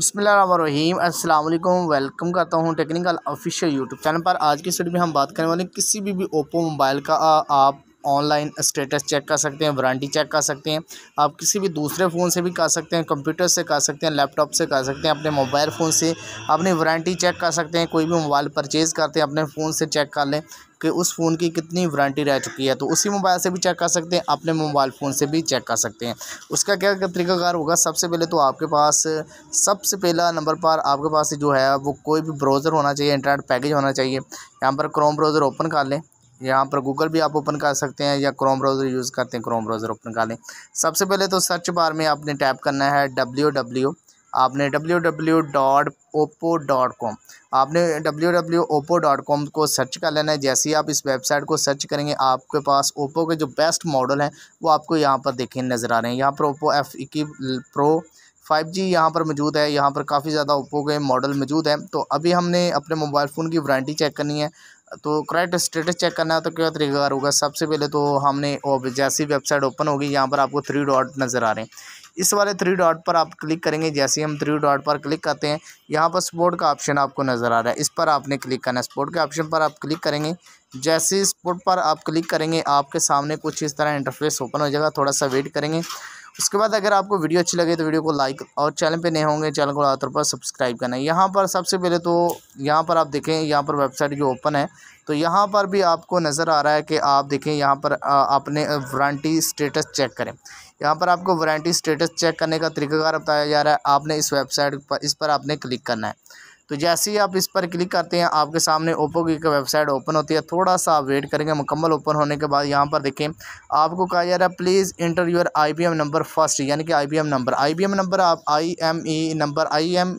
बसमीम अल्लाम वेलकम करता हूँ टेक्निकल ऑफिशियल यूट्यूब चैनल पर आज की वीडियो में हम बात करने वाले हैं किसी भी, भी ओप्पो मोबाइल का आ, आप ऑनलाइन स्टेटस चेक कर सकते हैं वारंटी चेक कर सकते हैं आप किसी भी दूसरे फ़ोन से भी कर सकते हैं कंप्यूटर से कर सकते हैं लैपटॉप से कर सकते हैं अपने मोबाइल फ़ोन से अपनी वारंटी चेक कर सकते हैं कोई भी मोबाइल परचेज़ करते हैं अपने फ़ोन से चेक कर लें कि उस फ़ोन की कितनी वारंटी रह चुकी है तो उसी मोबाइल से भी चेक कर सकते हैं अपने मोबाइल फ़ोन से भी चेक कर सकते हैं उसका क्या तरीकाकार होगा सबसे पहले तो आपके पास सबसे पहला नंबर पर आपके पास जो है वो कोई भी ब्राउज़र होना चाहिए इंटरनेट पैकेज होना चाहिए यहाँ पर क्रोम ब्राउज़र ओपन कर लें यहाँ पर गूगल भी आप ओपन कर सकते हैं या क्रोम ब्राउज़र यूज़ करते हैं क्रोम ब्राउज़र ओपन कर लें सबसे पहले तो सर्च बार में आपने टैप करना है डब्ल्यू डब्ल्यू आपने W W dot Oppo dot com आपने W W Oppo dot com को सर्च कर लेना है जैसे ही आप इस वेबसाइट को सर्च करेंगे आपके पास ओप्पो के जो बेस्ट मॉडल हैं वो आपको यहाँ पर देखें नज़र आ रहे हैं यहाँ पर ओप्पो एफ इक्की प्रो फाइव जी यहाँ पर मौजूद है यहाँ पर काफ़ी ज़्यादा ओप्पो के मॉडल मौजूद हैं तो अभी हमने अपने मोबाइल फ़ोन की वारंटी चेक करनी है तो करेक्ट स्टेटस चेक करना है तो क्या तरीका होगा सबसे पहले तो हमने जैसी वेबसाइट ओपन होगी यहाँ पर आपको थ्री डॉट नज़र आ रहे हैं इस वाले थ्री डॉट पर आप क्लिक करेंगे जैसे ही हम थ्री डॉट पर क्लिक करते हैं यहाँ पर स्पोर्ट का ऑप्शन आपको नज़र आ रहा है इस पर आपने क्लिक करना है स्पोर्ट के ऑप्शन पर आप क्लिक करेंगे जैसे स्पोर्ट पर आप क्लिक करेंगे आपके सामने कुछ इस तरह इंटरफेस ओपन हो जाएगा थोड़ा सा वेट करेंगे इसके बाद अगर आपको वीडियो अच्छी लगे तो वीडियो को लाइक और चैनल पे नए होंगे चैनल को ज़्यादातर पर सब्सक्राइब करना है यहाँ पर सबसे पहले तो यहाँ पर आप देखें यहाँ पर वेबसाइट जो ओपन है तो यहाँ पर भी आपको नज़र आ रहा है कि आप देखें यहाँ पर आपने वारंटी स्टेटस चेक करें यहाँ पर आपको वारंटी स्टेटस चेक करने का तरीकाकार बताया जा रहा है आपने इस वेबसाइट पर इस पर आपने क्लिक करना है तो जैसे ही आप इस पर क्लिक करते हैं आपके सामने ओप्पो की एक वेबसाइट ओपन होती है थोड़ा सा आप वेट करेंगे मुकम्मल ओपन होने के बाद यहाँ पर देखें आपको कहा जा रहा है please enter your I number first यानी कि आई नंबर आई नंबर आप I M E number I M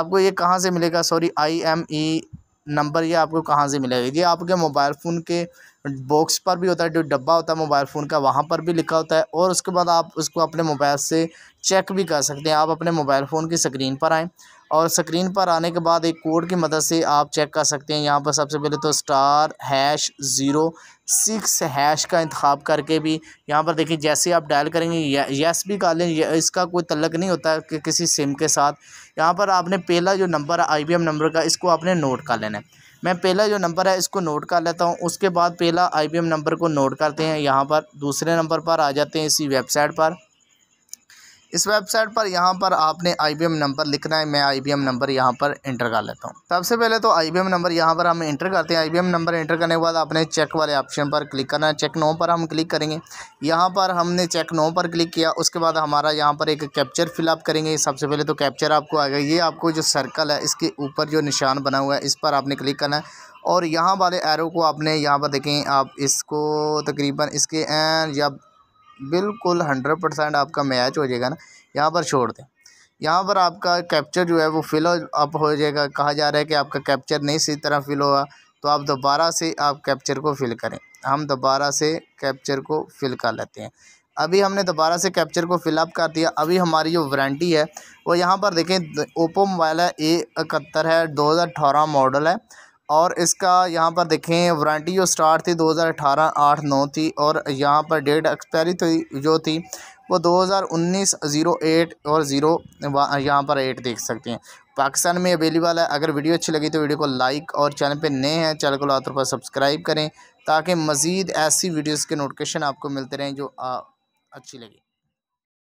आपको ये कहाँ से मिलेगा sorry I M E number ये आपको कहाँ से मिलेगा ये आपके मोबाइल फ़ोन के बॉक्स पर भी होता है जो डब्बा होता है मोबाइल फ़ोन का वहाँ पर भी लिखा होता है और उसके बाद आप उसको अपने मोबाइल से चेक भी कर सकते हैं आप अपने मोबाइल फ़ोन की स्क्रीन पर आएँ और स्क्रीन पर आने के बाद एक कोड की मदद से आप चेक कर सकते हैं यहाँ पर सबसे पहले तो star hash zero six hash का इंतखब करके भी यहाँ पर देखिए जैसे आप डायल करेंगे यस भी कर लें इसका कोई तलक नहीं होता कि किसी सिम के साथ यहाँ पर आपने पहला जो नंबर है आई नंबर का इसको आपने नोट कर लेना है मैं पहला जो नंबर है इसको नोट कर लेता हूँ उसके बाद पहला आई नंबर को नोट करते हैं यहाँ पर दूसरे नंबर पर आ जाते हैं इसी वेबसाइट पर इस वेबसाइट पर यहाँ पर आपने आई नंबर लिखना है मैं आई नंबर यहाँ पर इंटर कर लेता हूँ तो सबसे पहले तो आई नंबर यहाँ पर हम इंटर करते हैं आई नंबर इंटर करने के बाद आपने चेक वाले ऑप्शन पर क्लिक करना है चेक नो पर हम क्लिक करेंगे यहाँ पर हमने चेक नो पर क्लिक किया उसके बाद हमारा यहाँ पर एक कैप्चर फिलअप करेंगे सबसे पहले तो कैप्चर आपको आएगा ये आपको जो सर्कल है इसके ऊपर जो निशान बना हुआ है इस पर आपने क्लिक करना है और यहाँ वाले एरो को आपने यहाँ पर देखें आप इसको तकरीबन इसके एन या बिल्कुल हंड्रेड परसेंट आपका मैच हो जाएगा ना यहाँ पर छोड़ दें यहाँ पर आपका कैप्चर जो है वो फिल अप हो जाएगा कहा जा रहा है कि आपका कैप्चर नहीं सही तरह फिल हुआ तो आप दोबारा से आप कैप्चर को फिल करें हम दोबारा से कैप्चर को फिल कर लेते हैं अभी हमने दोबारा से कैप्चर को फिलअप कर दिया अभी हमारी जो वारंटी है वो यहाँ पर देखें ओप्पो मोबाइल है ए इकहत्तर है दो हज़ार अठारह मॉडल है और इसका यहाँ पर देखें वारंटी जो स्टार्ट थी 2018 आठ नौ थी और यहाँ पर डेट एक्सपायरी थी जो थी वो 2019 ज़ीरो एट और ज़ीरो यहाँ पर एट देख सकते हैं पाकिस्तान में अवेलेबल है अगर वीडियो अच्छी लगी तो वीडियो को लाइक और चैनल पे नए हैं चैनल को लातौर पर सब्सक्राइब करें ताकि मज़ीद ऐसी वीडियोज़ के नोटिफिकेशन आपको मिलते रहें जो आ, अच्छी लगे